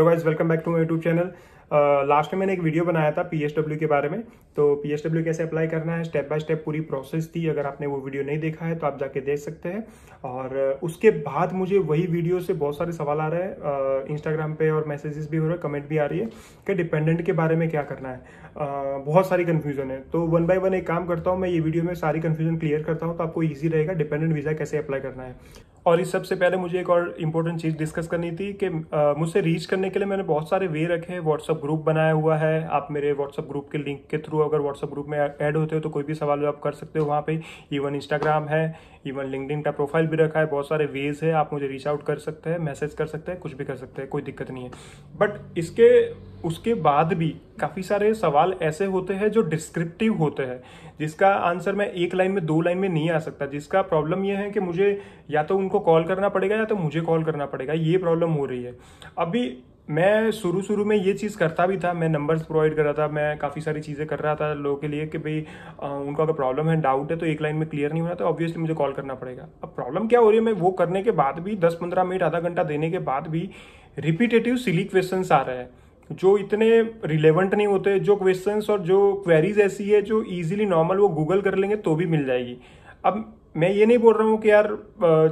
hello guys welcome back to my youtube channel last में मैंने एक वीडियो बनाया था पी के बारे में तो पी कैसे अप्लाई करना है स्टेप बाय स्टेप पूरी प्रोसेस थी अगर आपने वो वीडियो नहीं देखा है तो आप जाके देख सकते हैं और उसके बाद मुझे वही वीडियो से बहुत सारे सवाल आ रहे हैं इंस्टाग्राम पे और मैसेजेस भी हो रहे हैं कमेंट भी आ रही है कि डिपेंडेंट के बारे में क्या करना है आ, बहुत सारी कन्फ्यूजन है तो वन बाय वन एक काम करता हूँ मैं ये वीडियो में सारी कन्फ्यूजन क्लियर करता हूँ तो आपको ईजी रहेगा डिपेंडेंट वीज़ा कैसे अप्लाई करना है और इस सबसे पहले मुझे एक और इम्पोर्टेंट चीज़ डिस्कस करनी थी कि मुझसे रीच करने के लिए मैंने बहुत सारे वे रखे हैं व्हाट्सअप ग्रुप बनाया हुआ है आप मेरे व्हाट्सअप ग्रुप के लिंक के थ्रू अगर व्हाट्सअप ग्रुप में ऐड होते हो तो कोई भी सवाल आप कर सकते हो वहाँ पे इवन इंस्टाग्राम है इवन लिंकड का प्रोफाइल भी रखा है बहुत सारे वेज है आप मुझे रीच आउट कर सकते हैं मैसेज कर सकते हैं कुछ भी कर सकते हैं कोई दिक्कत नहीं है बट इसके उसके बाद भी काफ़ी सारे सवाल ऐसे होते हैं जो डिस्क्रिप्टिव होते हैं जिसका आंसर मैं एक लाइन में दो लाइन में नहीं आ सकता जिसका प्रॉब्लम यह है कि मुझे या तो उनको कॉल करना पड़ेगा या तो मुझे कॉल करना पड़ेगा ये प्रॉब्लम हो रही है अभी मैं शुरू शुरू में ये चीज़ करता भी था मैं नंबर्स प्रोवाइड कर रहा था मैं काफ़ी सारी चीज़ें कर रहा था लोगों के लिए कि भाई उनको अगर प्रॉब्लम है डाउट है तो एक लाइन में क्लियर नहीं हो रहा तो ऑब्वियसली मुझे कॉल करना पड़ेगा अब प्रॉब्लम क्या हो रही है मैं वो करने के बाद भी दस पंद्रह मिनट आधा घंटा देने के बाद भी रिपीटेटिव सिली क्वेश्चन आ रहे हैं जो इतने रिलेवेंट नहीं होते जो क्वेश्चंस और जो क्वेरीज ऐसी है जो इजीली नॉर्मल वो गूगल कर लेंगे तो भी मिल जाएगी अब मैं ये नहीं बोल रहा हूँ कि यार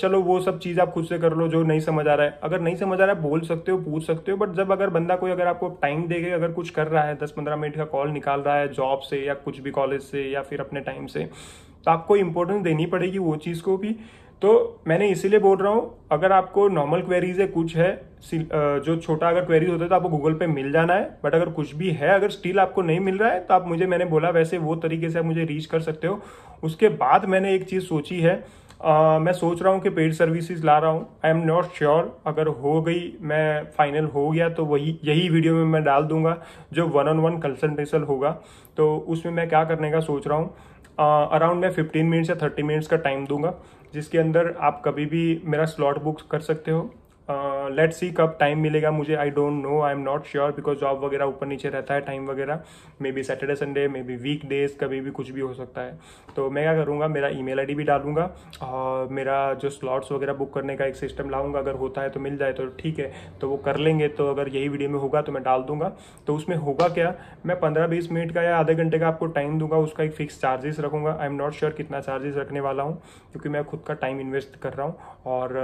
चलो वो सब चीज़ आप खुद से कर लो जो नहीं समझ आ रहा है अगर नहीं समझ आ रहा है बोल सकते हो पूछ सकते हो बट जब अगर बंदा कोई अगर आपको टाइम के अगर कुछ कर रहा है दस पंद्रह मिनट का कॉल निकाल रहा है जॉब से या कुछ भी कॉलेज से या फिर अपने टाइम से तो आपको इंपॉर्टेंस देनी पड़ेगी वो चीज़ को भी तो मैंने इसीलिए बोल रहा हूँ अगर आपको नॉर्मल क्वेरीज है कुछ है जो छोटा अगर क्वेरीज होता है तो आपको गूगल पे मिल जाना है बट अगर कुछ भी है अगर स्टिल आपको नहीं मिल रहा है तो आप मुझे मैंने बोला वैसे वो तरीके से आप मुझे रीच कर सकते हो उसके बाद मैंने एक चीज़ सोची है मैं सोच रहा हूँ कि पेड सर्विसेज ला रहा हूँ आई एम नॉट श्योर अगर हो गई मैं फाइनल हो गया तो वही यही वीडियो में मैं डाल दूंगा जो वन ऑन वन कंसल्टेशन होगा तो उसमें मैं क्या करने का सोच रहा हूँ अराउंड uh, मैं फिफ्टीन मिनट्स या थर्टी मिनट्स का टाइम दूंगा जिसके अंदर आप कभी भी मेरा स्लॉट बुक कर सकते हो लेट uh, सी कब टाइम मिलेगा मुझे I don't know I am not sure because job वगैरह ऊपर नीचे रहता है टाइम वगैरह maybe Saturday Sunday maybe weekdays कभी भी कुछ भी हो सकता है तो मैं क्या करूँगा मेरा ई मेल भी डालूंगा और मेरा जो स्लॉट्स वगैरह बुक करने का एक सिस्टम लाऊंगा अगर होता है तो मिल जाए तो ठीक है तो वो कर लेंगे तो अगर यही वीडियो में होगा तो मैं डाल दूंगा तो उसमें होगा क्या मैं पंद्रह बीस मिनट का या आधे घंटे का आपको टाइम दूंगा उसका एक फिक्स चार्जेस रखूँगा आई एम नॉट श्योर कितना चार्जेस रखने वाला हूँ क्योंकि मैं खुद का टाइम इन्वेस्ट कर रहा हूँ और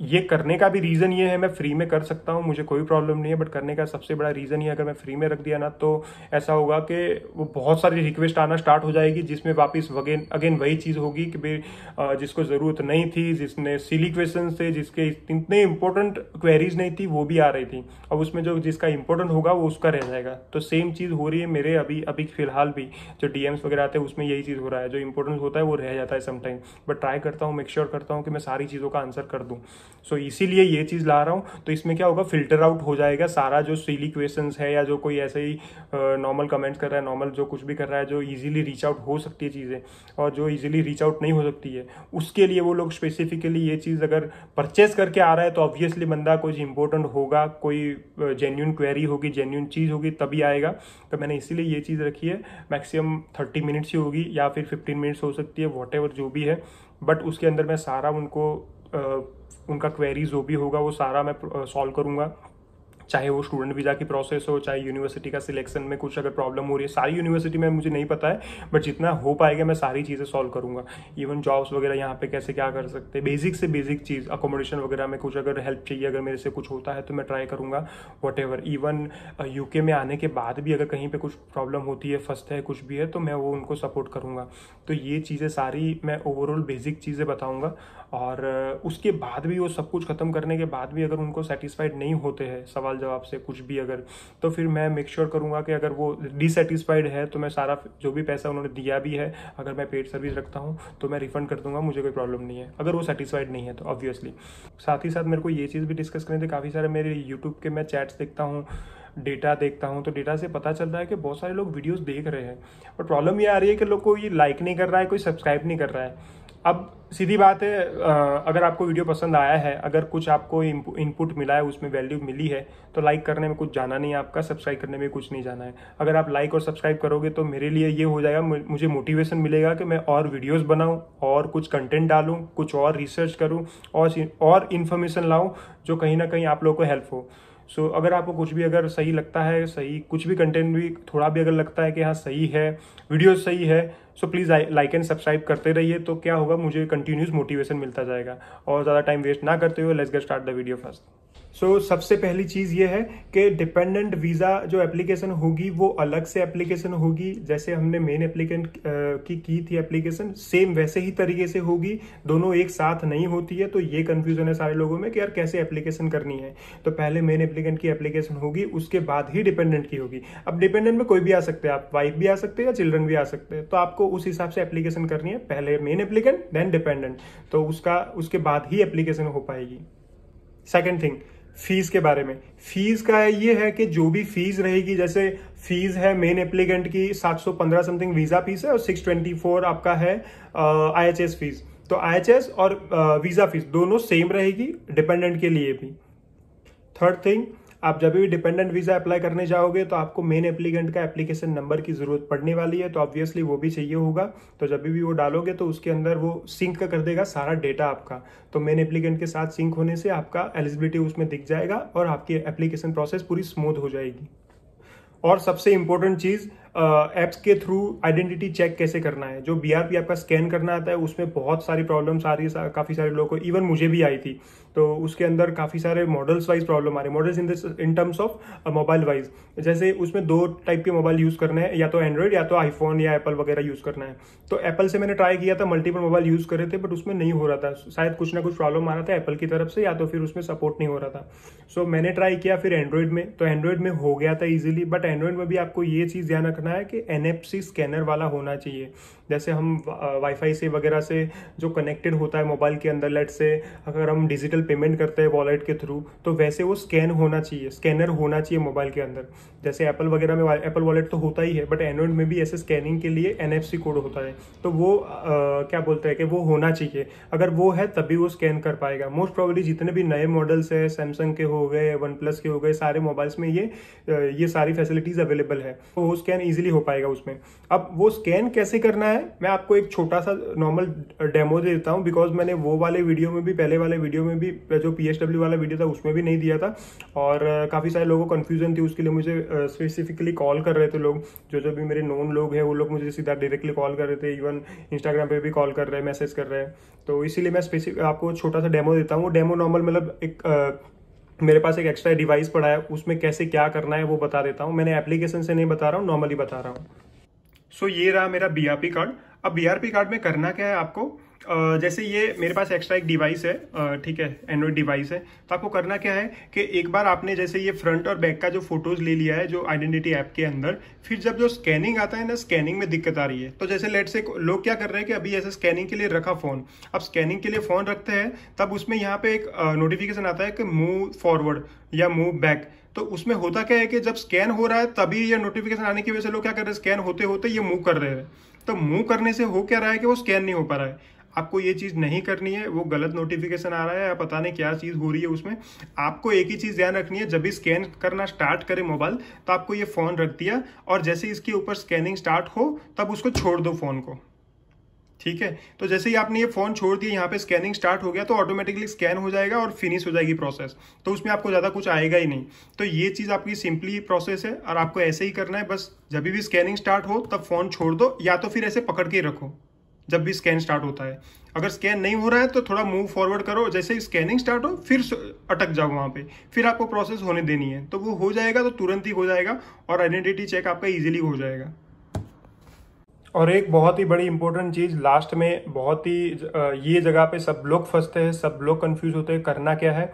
ये करने का भी रीज़न ये है मैं फ्री में कर सकता हूँ मुझे कोई प्रॉब्लम नहीं है बट करने का सबसे बड़ा रीज़न ये अगर मैं फ्री में रख दिया ना तो ऐसा होगा कि वो बहुत सारी रिक्वेस्ट आना स्टार्ट हो जाएगी जिसमें वापस अगेन अगेन वही चीज़ होगी कि भाई जिसको ज़रूरत नहीं थी जिसने सिली क्वेश्चन थे जिसके इतने इंपॉर्टेंट क्वेरीज नहीं थी वो भी आ रही थी अब उसमें जो जिसका इंपॉर्टेंट होगा वो उसका रह जाएगा तो सेम चीज़ हो रही है मेरे अभी अभी फिलहाल भी जो डी वगैरह आते हैं उसमें यही चीज़ हो रहा है जो इंपॉर्टेंट होता है वो रह जाता है समटाइम बट ट्राई करता हूँ मेक श्योर करता हूँ कि मैं सारी चीज़ों का आंसर कर दूँ सो so, इसीलिए ये चीज़ ला रहा हूँ तो इसमें क्या होगा फिल्टर आउट हो जाएगा सारा जो सीली क्वेश्चन है या जो कोई ऐसे ही नॉर्मल कमेंट्स कर रहा है नॉर्मल जो कुछ भी कर रहा है जो इजीली रीच आउट हो सकती है चीज़ें और जो ईजिली रीच आउट नहीं हो सकती है उसके लिए वो लोग स्पेसिफिकली ये चीज़ अगर परचेस करके आ रहा है तो ऑब्वियसली बंदा कुछ इंपॉर्टेंट होगा कोई जेन्यून क्वेरी होगी जेन्यून चीज़ होगी तभी आएगा तो मैंने इसीलिए ये चीज़ रखी है मैक्सिमम थर्टी मिनट्स ही होगी या फिर फिफ्टीन मिनट्स हो सकती है वॉट जो भी है बट उसके अंदर मैं सारा उनको उनका क्वेरी जो भी होगा वो सारा मैं सॉल्व करूँगा चाहे वो स्टूडेंट वीज़ा की प्रोसेस हो चाहे यूनिवर्सिटी का सिलेक्शन में कुछ अगर प्रॉब्लम हो रही है सारी यूनिवर्सिटी में मुझे नहीं पता है बट जितना हो पाएगा मैं सारी चीज़ें सॉल्व करूंगा इवन जॉब्स वगैरह यहाँ पे कैसे क्या कर सकते हैं बेसिक से बेसिक चीज़ अकोमोडेशन वगैरह में कुछ अगर हेल्प चाहिए अगर मेरे से कुछ होता है तो मैं ट्राई करूँगा वट एवर इवन यूके में आने के बाद भी अगर कहीं पर कुछ प्रॉब्लम होती है फर्स्ट है कुछ भी है तो मैं वो उनको सपोर्ट करूँगा तो ये चीज़ें सारी मैं ओवरऑल बेसिक चीज़ें बताऊँगा और उसके बाद भी वो सब कुछ ख़त्म करने के बाद भी अगर उनको सेटिस्फाइड नहीं होते हैं सवाल जवाब से कुछ भी अगर तो फिर मैं मेक श्योर sure करूँगा कि अगर वो डिसेटिस्फाइड है तो मैं सारा जो भी पैसा उन्होंने दिया भी है अगर मैं पेड सर्विस रखता हूँ तो मैं रिफंड कर दूंगा मुझे कोई प्रॉब्लम नहीं है अगर वो सेटिस्फाइड नहीं है तो ऑब्वियसली साथ ही साथ मेरे को ये चीज़ भी डिस्कस करनी थी काफ़ी सारे मेरे यूट्यूब के मैं चैट्स देखता हूँ डेटा देखता हूँ तो डेटा से पता चल रहा है कि बहुत सारे लोग वीडियोस देख रहे हैं और प्रॉब्लम ये आ रही है कि लोग को ये लाइक नहीं कर रहा है कोई सब्सक्राइब नहीं कर रहा है अब सीधी बात है अगर आपको वीडियो पसंद आया है अगर कुछ आपको इनपुट मिला है उसमें वैल्यू मिली है तो लाइक करने में कुछ जाना नहीं है आपका सब्सक्राइब करने में कुछ नहीं जाना है अगर आप लाइक और सब्सक्राइब करोगे तो मेरे लिए ये हो जाएगा मुझे मोटिवेशन मिलेगा कि मैं और वीडियोस बनाऊं और कुछ कंटेंट डालूं कुछ और रिसर्च करूँ और इन्फॉर्मेशन लाऊँ जो कहीं ना कहीं आप लोगों को हेल्प हो सो so, अगर आपको कुछ भी अगर सही लगता है सही कुछ भी कंटेंट भी थोड़ा भी अगर लगता है कि हाँ सही है वीडियो सही है so please like and subscribe करते रहिए तो क्या होगा मुझे कंटिन्यूस मोटिवेशन मिलता जाएगा और ज़्यादा टाइम वेस्ट ना करते हुए let's get start the video first so so, सबसे पहली चीज़ ये है कि डिपेंडेंट वीज़ा जो एप्लीकेशन होगी वो अलग से एप्लीकेशन होगी जैसे हमने मेन एप्लीकेंट की की थी एप्लीकेशन सेम वैसे ही तरीके से होगी दोनों एक साथ नहीं होती है तो ये कन्फ्यूजन है सारे लोगों में कि यार कैसे एप्लीकेशन करनी है तो पहले मेन एप्लीकेंट की एप्लीकेशन होगी उसके बाद ही डिपेंडेंट की होगी अब डिपेंडेंट में कोई भी आ सकते हैं आप वाइफ भी आ सकते हैं या चिल्ड्रन भी आ सकते हैं तो आपको उस हिसाब से एप्लीकेशन करनी है पहले मेन एप्लीकेंट देन डिपेंडेंट तो उसका उसके बाद ही एप्लीकेशन हो पाएगी सेकेंड थिंग फीस के बारे में फीस का है ये है कि जो भी फीस रहेगी जैसे फीस है मेन एप्लीकेंट की 715 समथिंग वीजा फीस है और 624 आपका है आईएचएस फीस तो आईएचएस और वीजा फीस दोनों सेम रहेगी डिपेंडेंट के लिए भी थर्ड थिंग आप जब भी डिपेंडेंट वीज़ा अप्लाई करने जाओगे तो आपको मेन एप्लीकेंट का एप्लीकेशन नंबर की ज़रूरत पड़ने वाली है तो ऑब्वियसली वो भी चाहिए होगा तो जब भी वो डालोगे तो उसके अंदर वो सिंक कर देगा सारा डेटा आपका तो मेन एप्लीकेंट के साथ सिंक होने से आपका एलिजिबिलिटी उसमें दिख जाएगा और आपकी एप्लीकेशन प्रोसेस पूरी स्मूथ हो जाएगी और सबसे इंपॉर्टेंट चीज़ ऐप्स के थ्रू आइडेंटिटी चेक कैसे करना है जो पी आपका स्कैन करना आता है उसमें बहुत सारी प्रॉब्लम्स आ रही है काफ़ी सारे लोगों को इवन मुझे भी आई थी तो उसके अंदर काफ़ी सारे मॉडल्स वाइज प्रॉब्लम आ रही है models in this in terms of mobile wise जैसे उसमें दो टाइप के मोबाइल यूज़ करने हैं या तो एंड्रॉयड या तो आईफोन या एप्पल वगैरह यूज़ करना है तो एप्पल से मैंने ट्राई किया था मल्टीपल मोबाइल यूज़ करे थे बट उसमें नहीं हो रहा था शायद कुछ ना कुछ प्रॉब्लम आ रहा था एप्पल की तरफ से या तो फिर उसमें सपोर्ट नहीं हो रहा था सो so, मैंने ट्राई किया फिर एंड्रॉयड में तो एंड्रॉयड में हो गया था ईजिली बट एंड्रॉयड में भी आपको ये चीज़ ध्यान रखना रखना है कि एन स्कैनर वाला होना चाहिए जैसे हम वाईफाई से वगैरह से जो कनेक्टेड होता है मोबाइल के अंदर लेट से अगर हम डिजिटल पेमेंट करते हैं वॉलेट के थ्रू तो वैसे वो स्कैन होना चाहिए स्कैनर होना चाहिए मोबाइल के अंदर जैसे एप्पल वगैरह में एप्पल वॉलेट तो होता ही है बट एंड्रॉइड में भी ऐसे स्कैनिंग के लिए एन कोड होता है तो वो आ, क्या बोलते हैं कि वो होना चाहिए अगर वो है तभी वो स्कैन कर पाएगा मोस्ट प्रॉबली जितने भी नए मॉडल्स है सैमसंग के हो गए वन प्लस के हो गए सारे मोबाइल्स में ये ये सारी फैसिलिटीज़ अवेलेबल है तो वो स्कैन ईजिली हो पाएगा उसमें अब वो स्कैन कैसे करना है है मैं आपको एक छोटा सा नॉर्मल डेमो दे देता हूँ बिकॉज मैंने वो वाले वीडियो में भी पहले वाले वीडियो में भी जो पी वाला वीडियो था उसमें भी नहीं दिया था और काफ़ी सारे लोगों को कन्फ्यूजन थी उसके लिए मुझे स्पेसिफिकली कॉल कर रहे थे लोग जो जो भी मेरे नोन लोग हैं वो लोग मुझे सीधा डायरेक्टली कॉल कर रहे थे इवन इंस्टाग्राम पर भी कॉल कर रहे हैं मैसेज कर रहे हैं तो इसीलिए मैं स्पेसिफिक आपको छोटा सा डेमो देता हूँ वो डेमो नॉर्मल मतलब एक मेरे पास एक एक्स्ट्रा डिवाइस पड़ा है उसमें कैसे क्या करना है वो बता देता हूँ मैंने एप्लीकेशन से नहीं बता रहा हूँ नॉर्मली बता रहा हूँ सो ये रहा मेरा बीआरपी कार्ड अब बीआरपी कार्ड में करना क्या है आपको जैसे ये मेरे पास एक्स्ट्रा एक डिवाइस है ठीक है एंड्रॉइड डिवाइस है तो आपको करना क्या है कि एक बार आपने जैसे ये फ्रंट और बैक का जो फोटोज ले लिया है जो आइडेंटिटी ऐप के अंदर फिर जब जो स्कैनिंग आता है ना स्कैनिंग में दिक्कत आ रही है तो जैसे लेट से लोग क्या कर रहे हैं कि अभी ऐसे स्कैनिंग के लिए रखा फोन अब स्कैनिंग के लिए फोन रखते हैं तब उसमें यहाँ पे एक नोटिफिकेशन आता है कि मूव फॉरवर्ड या मूव बैक तो उसमें होता क्या है कि जब स्कैन हो रहा है तभी ये नोटिफिकेशन आने की वजह से लोग क्या कर रहे हैं स्कैन होते होते ये मूव कर रहे हैं तो मूव करने से हो क्या रहा है कि वो स्कैन नहीं हो पा रहा है आपको ये चीज़ नहीं करनी है वो गलत नोटिफिकेशन आ रहा है या पता नहीं क्या चीज़ हो रही है उसमें आपको एक ही चीज़ ध्यान रखनी है जब भी स्कैन करना स्टार्ट करे मोबाइल तो आपको ये फ़ोन रख दिया और जैसे इसके ऊपर स्कैनिंग स्टार्ट हो तब उसको छोड़ दो फ़ोन को ठीक है तो जैसे ही आपने ये फोन छोड़ दिया यहाँ पे स्कैनिंग स्टार्ट हो गया तो ऑटोमेटिकली स्कैन हो जाएगा और फिनिश हो जाएगी प्रोसेस तो उसमें आपको ज़्यादा कुछ आएगा ही नहीं तो ये चीज़ आपकी सिंपली प्रोसेस है और आपको ऐसे ही करना है बस जब भी स्कैनिंग स्टार्ट हो तब फोन छोड़ दो या तो फिर ऐसे पकड़ के रखो जब भी स्कैन स्टार्ट होता है अगर स्कैन नहीं हो रहा है तो थोड़ा मूव फॉरवर्ड करो जैसे ही स्कैनिंग स्टार्ट हो फिर अटक जाओ वहाँ पे फिर आपको प्रोसेस होने देनी है तो वो हो जाएगा तो तुरंत ही हो जाएगा और आइडेंटिटी चेक आपका इजीली हो जाएगा और एक बहुत ही बड़ी इंपॉर्टेंट चीज़ लास्ट में बहुत ही ये जगह पे सब लोग फंसते हैं सब लोग कंफ्यूज होते हैं करना क्या है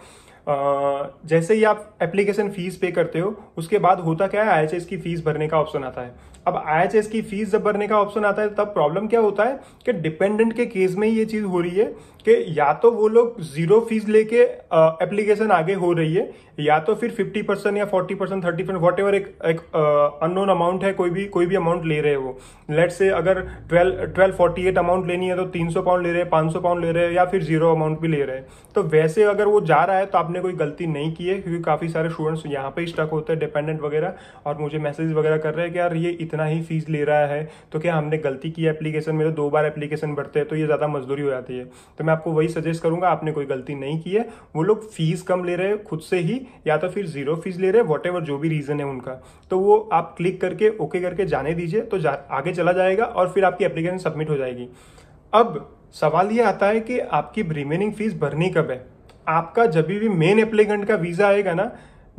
जैसे ही आप एप्लीकेशन फ़ीस पे करते हो उसके बाद होता क्या है आई की फ़ीस भरने का ऑप्शन आता है अब आई की फीस जब भरने का ऑप्शन आता है तब प्रॉब्लम क्या होता है कि डिपेंडेंट के केस में ये चीज़ हो रही है कि या तो वो लोग जीरो फीस लेके एप्लीकेशन आगे हो रही है या तो फिर 50 परसेंट या 40 percent thirty percent whatever एक अननोन अमाउंट है कोई भी कोई भी अमाउंट ले रहे वो लेट से अगर 12 ट्वेल्व फोर्टी एट अमाउंट लेनी है तो 300 पाउंड ले रहे हैं 500 पाउंड ले रहे हैं या फिर जीरो अमाउंट भी ले रहे हैं तो वैसे अगर वो जा रहा है तो आपने कोई गलती नहीं की है क्योंकि काफ़ी सारे स्टूडेंट्स यहाँ पर स्टक होते हैं डिपेंडेंट वगैरह और मुझे मैसेज वगैरह कर रहे हैं कि यार ये इतना ही फीस ले रहा है तो क्या हमने गलती की एप्लीकेशन में तो दो बार एप्लीकेशन भरते हैं तो ये ज़्यादा मजदूरी हो जाती है तो मैं आपको वही सजेस्ट करूंगा आपने कोई गलती नहीं की है वो लोग फीस कम ले रहे हैं खुद से ही या तो फिर जीरो फीस ले रहे हैं वॉट जो भी रीज़न है उनका तो वो आप क्लिक करके ओके करके जाने दीजिए तो जा, आगे चला जाएगा और फिर आपकी एप्लीकेशन सबमिट हो जाएगी अब सवाल ये आता है कि आपकी रिमेनिंग फीस भरनी कब है आपका जब भी मेन एप्लीकेंट का वीज़ा आएगा ना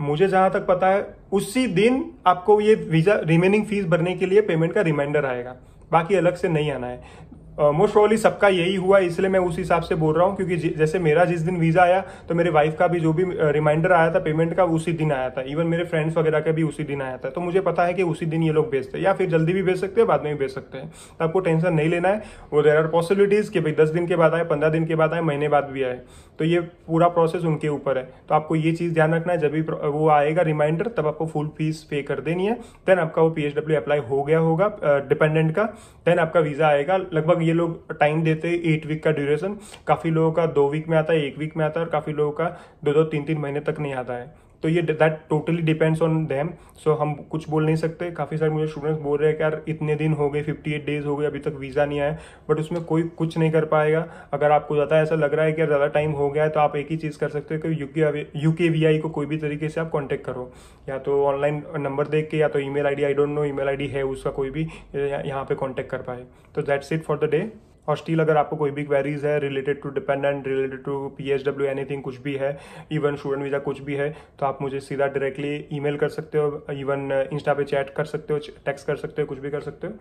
मुझे जहां तक पता है उसी दिन आपको ये वीजा रिमेनिंग फीस भरने के लिए पेमेंट का रिमाइंडर आएगा बाकी अलग से नहीं आना है मोस्ट प्रोबली सबका यही हुआ इसलिए मैं उस हिसाब से बोल रहा हूँ क्योंकि जैसे मेरा जिस दिन वीज़ा आया तो मेरे वाइफ का भी जो भी रिमाइंडर आया था पेमेंट का उसी दिन आया था इवन मेरे फ्रेंड्स वगैरह का भी उसी दिन आया था तो मुझे पता है कि उसी दिन ये लोग भेजते हैं या फिर जल्दी भी भेज सकते हैं बाद में भी भेज सकते हैं तो आपको टेंशन नहीं लेना है वो देर आर पॉसिबिलिटीज़ कि भाई दस दिन के बाद आए पंद्रह दिन के बाद आए महीने बाद भी आए तो ये पूरा प्रोसेस उनके ऊपर है तो आपको ये चीज़ ध्यान रखना है जब भी वो आएगा रिमाइंडर तब आपको फुल फीस पे कर देनी है देन आपका वो पी अप्लाई हो गया होगा डिपेंडेंट का देन आपका वीज़ा आएगा लगभग लगभग ये लोग टाइम देते हैं एट वीक का ड्यूरेशन काफ़ी लोगों का दो वीक में आता है एक वीक में आता है और काफ़ी लोगों का दो दो तीन तीन महीने तक नहीं आता है तो ये that totally depends on them so हम कुछ बोल नहीं सकते काफ़ी सारे मुझे स्टूडेंट्स बोल रहे हैं कि यार इतने दिन हो गए 58 डेज हो गए अभी तक वीज़ा नहीं आया बट उसमें कोई कुछ नहीं कर पाएगा अगर आपको ज़्यादा ऐसा लग रहा है कि ज़्यादा टाइम हो गया है तो आप एक ही चीज़ कर सकते हो कि यू के को कोई भी तरीके से आप कॉन्टैक्ट करो या तो ऑनलाइन नंबर देख के या तो email I I don't know email है उसका कोई भी यहाँ पर कॉन्टैक्ट कर पाए तो that's it for the day और स्टिल अगर आपको कोई भी क्वेरीज है related to dependent related to P H W anything कुछ भी है इवन स्टूडेंट वीज़ा कुछ भी है तो आप मुझे सीधा डायरेक्टली मेल कर सकते हो इवन इंस्टा uh, पे चैट कर सकते हो टेक्स्ट कर सकते हो कुछ भी कर सकते हो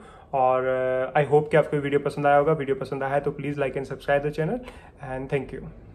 और आई uh, होप कि आपको वीडियो पसंद आया होगा वीडियो पसंद आया है तो please like and subscribe the channel and thank you